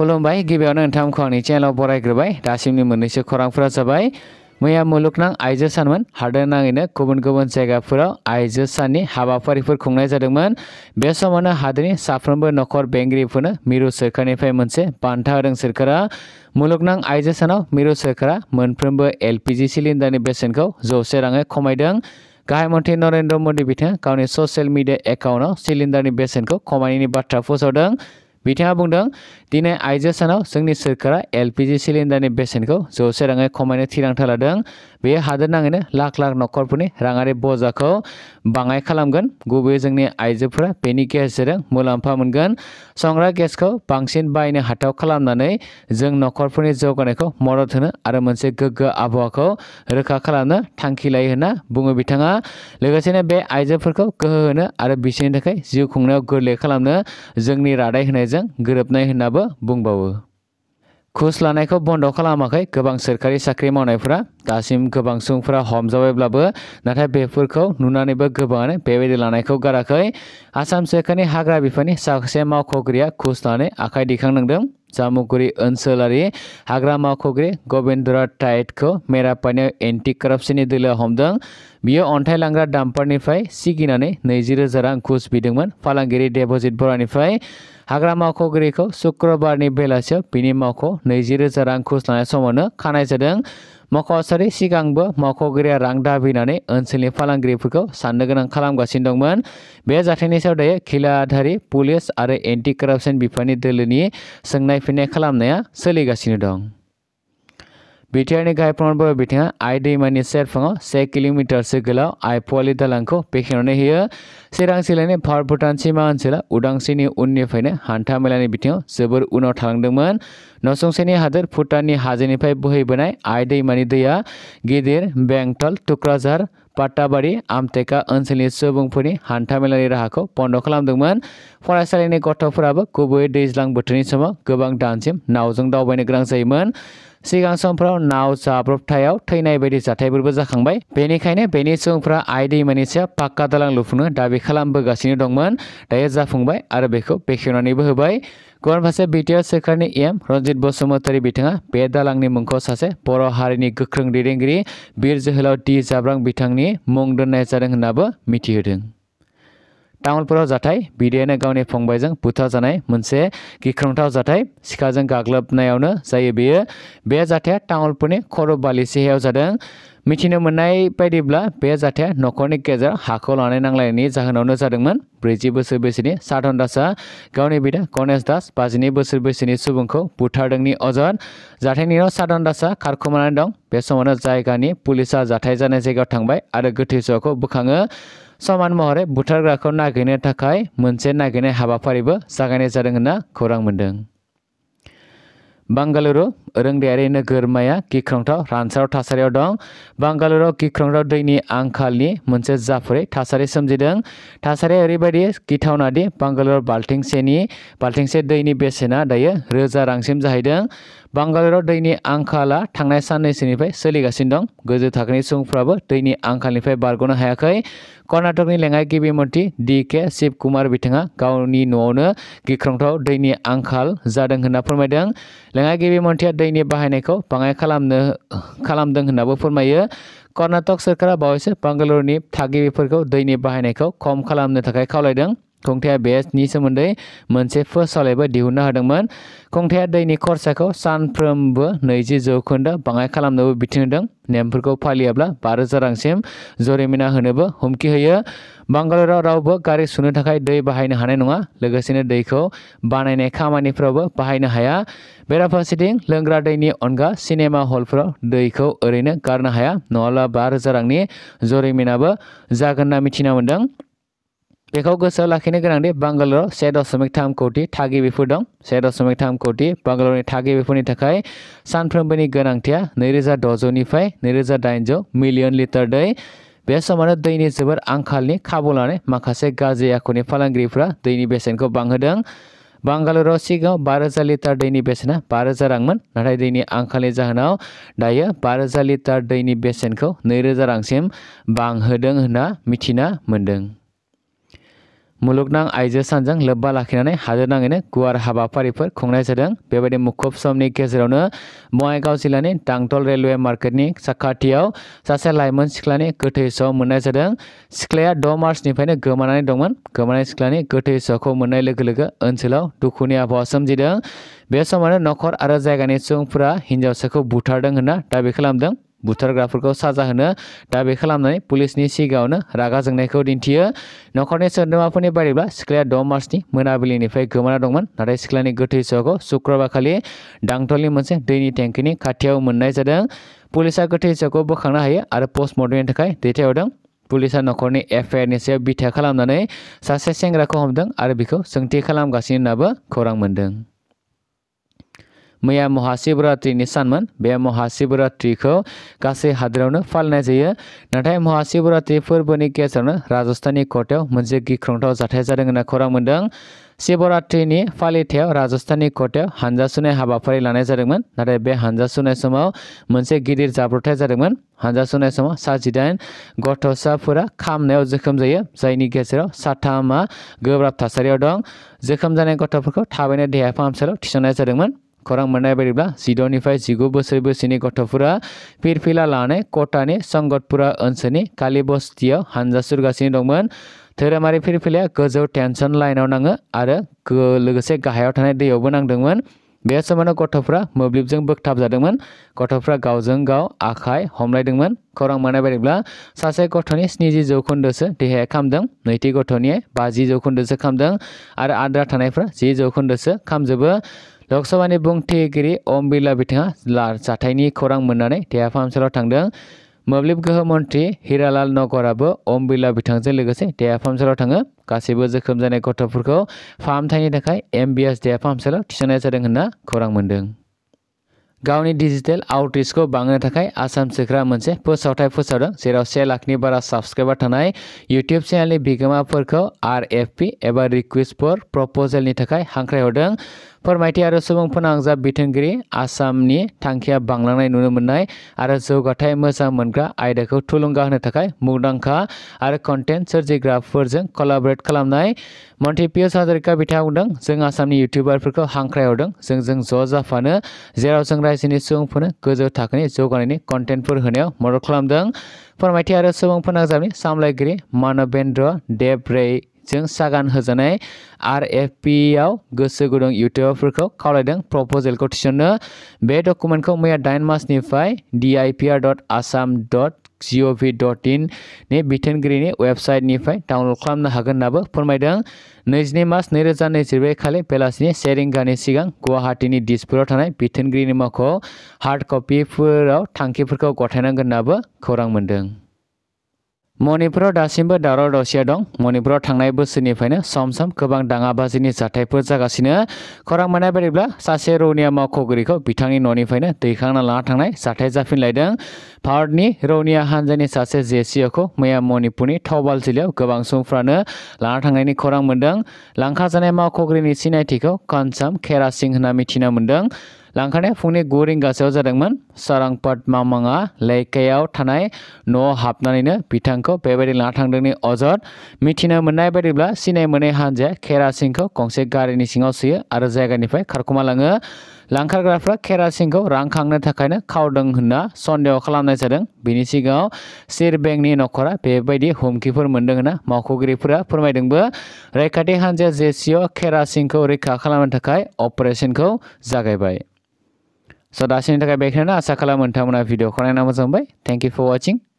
खुलुमबाय गिबियावनो नोंथांमोनखौ आंनि चेनेलाव बरायग्रोबाय दासिमनि मोननैसो खौरांफोरा जाबाय मैया मुलुगनां आइजो सानमोन हादोर नाङैनो गुबुन गुबुन जायगाफोराव आइजो साननि हाबाफारिफोर खुंनाय जादोंमोन बे समावनो हादोरनि साफ्रोमबो न'खर बेंगिरिफोरनो मिरु सोरखारनिफ्राय मोनसे बान्था होदों सोरखारा मुलुगनां आइजो सानाव मिरु सोरखारा मोनफ्रोमबो एलपिजि सिलिन्डारनि बेसेनखौ जौसे राङै खमायदों गाहाय मन्थ्रि नरेन्द्र मोदी बिथाङा गावनि ससियेल मिडिया एकाउन्टआव सिलिन्डारनि बेसेनखौ खमायनायनि बाथ्रा फोसावदों बिथाङा बुंदों दिनै आइजो सानाव जोंनि सोरखारा एलपिजि सिलिन्डारनि बेसेनखौ जौसे राङै खमायनो थिरांथा लादों बेयो हादोर लाख लाख न'खरफोरनि राङारि बजाखौ बाङाय खालामगोन गुबैयै जोंनि आइजोफोरा बेनि गेजेरजों मुलाम्फा मोनगोन संग्रा गेसखौ बांसिन बायनो हाथाव खालामनानै जों न'खरफोरनि जौगानायखौ मदद होनो आरो मोनसे गोग्गो आबहावाखौ रोखा खालामनो थांखि लायो होनना बुङो बिथाङा लोगोसेनो बे आइजोफोरखौ गोहो होनो आरो बिसोरनि थाखाय जिउ खुंनायाव गोरलै खालामनो जोंनि रादाय होनाय सोलायनायजों गोरोबनाय होन्नाबो बुंबावो घुस लानायखौ बन्द' खालामाखै गोबां सोरखारि साख्रि मावनायफोरा दासिम गोबां सुबुंफोरा हमजाबायब्लाबो नाथाय बेफोरखौ नुनानैबो गोबाङानो बेबायदि लानायखौ गाराखै आसाम सोरखारनि हाग्रा बिफाननि सासे घुस लानानै आखाइ दैखांनांदों जामुगुरि ओनसोलारि हाग्रा मावख'गिरि गबिन्द्र टाइटखौ मेरापानियाव एन्टि कारापसननि दोलोआव हमदों बियो अन्थाइ लांग्रा डाम्पारनिफ्राय सिगिनानै नैजि रोजा रां घुस बिदोंमोन फालांगिरि देबजित बरानिफ्राय हाग्रा मावख'गिरिखौ शुक्रबारनि बेलासियाव बिनि मावख' नैजि रोजा रां घुस लानाय समावनो खानाय जादों माखासे सिगांबो मावख'गिरिया रां दाबिनानै ओनसोलनि फालांगिरिफोरखौ साननो गोनां खालामगासिनो दंमोन बे जाथायनि सायाव दायो पुलिस और एंटी कारापसन बिफाननि दोलोनि सोंनाय फिन्नाय खालामनाया सोलिगासिनो बिटिआरनि गाहाय प्रमनबो बिथाङा आइ दैमानि सेरफाङाव से किल'मिटारसो गोलाव आइ पलि दालांखौ बेखेवनानै होयो चिरां जिल्लानि भारत भूटान सीमा ओनसोला उदांस्रिनि उननिफ्रायनो हान्था मेलानि बिथिङाव जोबोर उनाव थालांदोंमोन नसुंसेनि हादोर भुटाननि हाजोनिफ्राय बोहैबोनाय आइ दैमानि दैया गिदिर बेंटल टुक्राझार पाट्टाबारि आमटेका ओनसोलनि सुबुंफोरनि हान्थामेलानि को बंद खालामदोंमोन फरायसालिनि गथ'फोराबो गुबैयै दैज्लां बोथोरनि समाव गोबां दानसिम नावजों दावबायनो गोनां जायोमोन सिगां समफोराव नाव जाब्रबथायाव थैनाय बायदि जाथायफोरबो जाखांबाय बेनिखायनो बेनि सुबुंफोरा आइ दैमानिसे पाक्का दालां लुफुंनो दाबि खालामबोगासिनो दंमोन दायो जाफुंबाय आरो बेखौ बेखेवनानैबो होबाय गुबुन फारसे बिटिआर सोरखारनि एम रन्जित बसुमतारी बिथाङा बे दालांनि मुंखौ सासे बर' हारिनि गोख्रों दैदेनगिरि बिर जोहोलाव डि जाब्रां बिथांनि मुं दोननाय जादों होन्नाबो मिथिहोदों तामुलपुराव जाथाय बिदैयानो गावनि फंबायजों बुथारजानाय मोनसे गिख्रंथाव जाथाय सिखाजों गाग्लोबनायावनो जायो बेयो बे जाथाया तामुलपुरनि खर'बालि सेहायाव जादों मिथिनो मोननाय बायदिब्ला बे जाथाया न'खरनि गेजेराव हाखौ लानाय नांलायनायनि जाहोनावनो जादोंमोन ब्रैजि बोसोर बैसोनि साधन दासआ गावनि बिदा गणेश दास बाजिनै बोसोर बैसोनि सुबुंखौ बुथारदोंनि अजद जाथायनि उनाव साधन दासआ खारखोमानानै दं बे समावनो जायगानि पुलिसा जाथाय जानाय जायगायाव थांबाय आरो गोथै सहखौ बोखाङो समान महरै बुथारग्राखौ नागिरनो थाखाय मुझे नागिरनाय हाबाफारिबो जागायनाय जादों होन्ना खौरां मोन्दों बांगालुरु रोंदायारि नोगोरमाया गिख्रंथाव रानसाव थासारियाव दं बंगालुरु गिख्रंथाव दैनि आंखालनि मोनसे जाफुरै थासारि सोमजिदों थासारिया ओरैबायदि गिथावना दि बांगालुरु बाल्थिंसेनि बाल्थिंसे दैनि बेसेना दायो रोजा रांसिम जाहैदों बांगालराव दैनि आंखाला थांनाय साननैसोनिफ्राय सोलिगासिनो दं गोजौ थाखोनि सुबुंफ्राबो दैनि आंखालनिफ्राय बारग'नो हायाखै कर्नाटकनि लेङाइ गिबि मन्त्री डि के शिव कुमार बिथाङा गावनि न'आवनो गिख्रंथाव दैनि आंखाल जादों होनना फोरमायदों लेङाइ गिबि मन्थ्रिया दैनि बाहायनायखौ बाङाय खालामनो खालामदों होननाबो फोरमायो कर्नाटक सोरखारा बावैसो बांगालरनि थागिबिफोरखौ दैनि बाहायनायखौ खम खालामनो थाखाय खावलायदों खुंथाया बेसनि सोमोन्दै मोनसे फोसाव एबा दिहुनना होदोंमोन खुंथाया दैनि खरसाखौ सानफ्रोमबो नैजि जौखोन्दो बाङाय खालामनोबो बिथोन होदों नेमफोरखौ फालियाब्ला बा रोजा रांसिम जरिमाना होनोबो हुमखि होयो बांगालराव रावबो गारि सुनो थाखाय दै बाहायनो हानाय नङा लोगोसेनो दैखौ बानायनाय खामानिफ्रावबो बाहायनो हाया बेराफारसेथिं लोंग्रा दैनि अनगा सिनेमा हलफ्राव दैखौ ओरैनो गारनो हाया नङाब्ला बा रोजा रांनि जरिमिनाबो जागोन मिथिना मोन्दों बेखौ गोसोआव लाखिनो गोनांदि बांगालराव से दशमिक थाम कौटि थागिबिफोर दं से दशमिक थाम कौटि बांगालरनि थागिबिफोरनि थाखाय सानफ्रोमबोनि गोनांथिया नैरोजा द'जौनिफ्राय नैरोजा दाइनजौ मिलियन लिटार दै बे समावनो दैनि जोबोर आंखालनि खाबु लानाय माखासे गाज्रि आखुनि फालांगिरिफोरा दैनि बेसेनखौ बांहोदों बांगालराव सिगाङाव बा रोजा लिटार दैनि बेसेना बा रोजा रांमोन नाथाय दैनि आंखालनि जाहोनाव दायो बा रोजा लिटार दैनि बेसेनखौ नैरोजा रांसिम बांहोदों होन्ना मिथिना मोन्दों मुलुगनां आइजो सानजों लोब्बा लाखिनानै हादोरनाङैनो गुवार हाबाफारिफोर खुंनाय जादों बेबायदि मुखुब समनि गेजेरावनो बङाइगाव की दांतल रेलवे मार्केटनि साखाथियाव सासे लाइमोन सिख्लानि गोथै सह मोननाय जादों सिख्लाया द' मार्चनिफ्रायनो गोमानानै दंमोन गोमानाय सिख्लानि गोथै सहखौ मोननाय लोगो लोगो ओनसोलाव दुखुनि आबहावा सोमजिदों बे समावनो न'खर आरो जायगानि सुबुंफोरा हिन्जावसाखौ बुथारदों होनना बुथारग्राफोरखौ साजा होनो दाबि खालामनानै पुलिसनि सिगाङावनो रागा जोंनायखौ दिन्थियो नखरनि सोद्रोमाफोरनि बायदिब्ला सिख्लाया द' मार्चनि मोनाबिलिनिफ्राय गोमाना दंमोन नाथाय सिख्लानि गोथै सहखौ शुक्रबारखालि दांथलनि मोनसे दैनि टेंकिनि खाथियाव मोननाय जादों पुलिसा गोथै सहखौ बोखांनो हायो आरो पस्टमर्टमनि थाखाय दैथायहरदों पुलिसा नखरनि एफआइआरनि सायाव बिथा खालामनानै सासे सेंग्राखौ हमदों आरो बिखौ सोंथि खालामगासिनो होन्नाबो खौरां मोन्दों मैया महाशिवरात्रिनि सानमोन बे महाशिवरात्रिखौ गासै हादोरावनो फालिनाय जायो नाथाय महाशिवरात्रि फोरबोनि गेजेरावनो राजस्थाननि खथायाव मोनसे गिख्रंथाव जाथाय जादों होनना खौरां मोन्दों शिवरात्रिनि फालिथायाव राजस्थाननि खथायाव हानजा सुनाय हाबाफारि लानाय जादोंमोन नाथाय बे हानजा सुनाय समाव मोनसे गिदिर जाब्रथाय जादोंमोन हानजा सुनाय समाव सा जिदाइन गथ'साफोरा खामनायाव जोखोम जायो जायनि गेजेराव साथामा गोब्राब थासारियाव दं जोखोम जानाय गथ'फोरखौ थाबैनो देहा फाहामसालियाव थिसननाय जादोंमोन खौरां मोननाय बायदिब्ला जिद'निफ्राय जिगु बोसोर बैसोनि गथ'फोरा फिरफिला लानाय कटानि संगतपुरा ओनसोलनि कालिबस्तियाव हानजा सुरगासिनो दंमोन धोरोमारि फिरफिलाया गोजौ टेनसन लाइनाव नाङो आरो लोगोसे गाहायाव थानाय दैयावबो नांदोंमोन बे समावनो गथ'फ्रा मोब्लिबजों बोगथाबजादोंमोन गथ'फ्रा गावजों गाव आखाइ हमलायदोंमोन खौरां मोननाय सासे गथ'नि स्निजि जौखोन्दोसो देहाया खामदों नैथि गथ'नि बाजि जौखोन्दोसो खामदों आरो आद्रा थानायफ्रा जि जौखोन्दोसो खामजोबो लोकसभानि बुंथिगिरि ओम बिरला बिथाङा जाथायनि खौरां मोननानै देहा फाहामसालियाव थांदों मोब्लिब गोहो हिरालाल नगर ओम बिरला बिथांजों लोगोसे देहा फाहामसालियाव थाङो गासैबो जोखोम जानाय गथ'फोरखौ फाहामथायनि थाखाय एमबिएस देहा फाहामसालियाव थिसननाय जादों होन्ना खौरां मोन्दों गावनि डिजिटेल आउटरिचखौ बांनो थाखाय आसाम सोख्रा मोनसे फोसावथाय फोसावदों जेराव से लाखनि बारा साबसक्राइबार थानाय विगमा चेनेलनि एफ पी एवं रिकुवेस्ट फर प्रपजेलनि थाखाय हांख्रायहरदों फोरमायथि आरो सुबुं फोनांजाब बिथोनगिरि आसामनि थांखिया बांलांनाय नुनो मोननाय आरो जौगाथाय मोजां मोनग्रा आयदाखौ थुलुंगा होनो थाखाय मुंदांखा आरो कन्टेन्ट सोरजिग्राफोरजों कलाबरेट खालामनाय मन्थि पियुष हाजरिका बिथाङा बुंदों जों आसामनि इउटुबारफोरखौ हांख्रायहरदों जोंजों ज' जाफानो जेराव जों रायजोनि सुबुंफोरनो गोजौ थाखोनि जौगानायनि कन्टेन्टफोर होनायाव मदद खालामदों फोरमायथि आरो सुबुं फोनांजाबनि सामलायगिरि मानबेन्द्र देब रे जों सागान होजानाय आर एफ पि आव गोसो गुदुं इउटिउबफोरखौ खावलायदों प्रपजेलखौ थिसन्नो बे डकुमेन्टखौ मैया दाइन मासनिफ्राय डि आइ पि आर डट आसाम डट जिअभि डट इन नि बिथोनगिरिनि वेबसाइटनिफ्राय डाउनलड खालामनो हागोन होन्नाबो फोरमायदों नैजिनै मार्च नैरोजा नैजिब्रै खालि बेलासिनि से रिंगानि सिगां गुवाहाटीनि दिसपुराव थानाय बिथोनगिरिनि हार्ड कपिफोराव थांखिफोरखौ गथायनांगोन होन्नाबो खौरां मणिपुराव दासिमबो दावराव दावसिया दं मणिपुराव थांनाय बोसोरनिफ्रायनो सम सम गोबां दाङा बाजिनि जाथायफोर जागासिनो खौरां मोननाय बायदिब्ला सासे रौनिया मावख'गिरिखौ बिथांनि न'निफ्रायनो दैखांना लाना थांनाय जाथाय जाफिनलायदों भारतनि रौनिया हान्जानि सासे को मैया मणिपुरनि थावबालजिलियाव गोबां सुबुंफ्रानो लाना थांनायनि खौरां मोन्दों लांखाजानाय मावख'गिरिनि सिनायथिखौ कानसाम खेरा सिंह होनना मिथिना मोन्दों लांखानाया फुंनि गु रिंगासोआव जादोंमोन सारांपाट मामाङा लैकायाव थानाय न'आव हाबनानैनो बिथांखौ बेबायदि लाना अजद मिथिनो मोननाय बायदिब्ला सिनाय मोनै हान्जाया खेरा सिंहखौ गंसे गारिनि सिङाव और आरो जायगानिफ्राय खारखुमालाङो लांखारग्राफ्रा केरासिनखौ रांखांनो थाखायनो खावदों होनना सन्देह खालामनाय जादों बेनि सिगाङाव स्टेट बेंकनि न'खरा बेबायदि हुमखिफोर मोन्दों होनना मावख'गिरिफोरा फोरमायदोंबो रैखाथि हान्जाया जेसिअ केरासिनखौ रैखा खालामनो थाखाय अपारेशनखौ जागायबाय स' दासिमनि थाखाय बेखिनियानो आसा खालामो नोंथांमोना भिडिअखौ नायना मोजां फर वाचिंग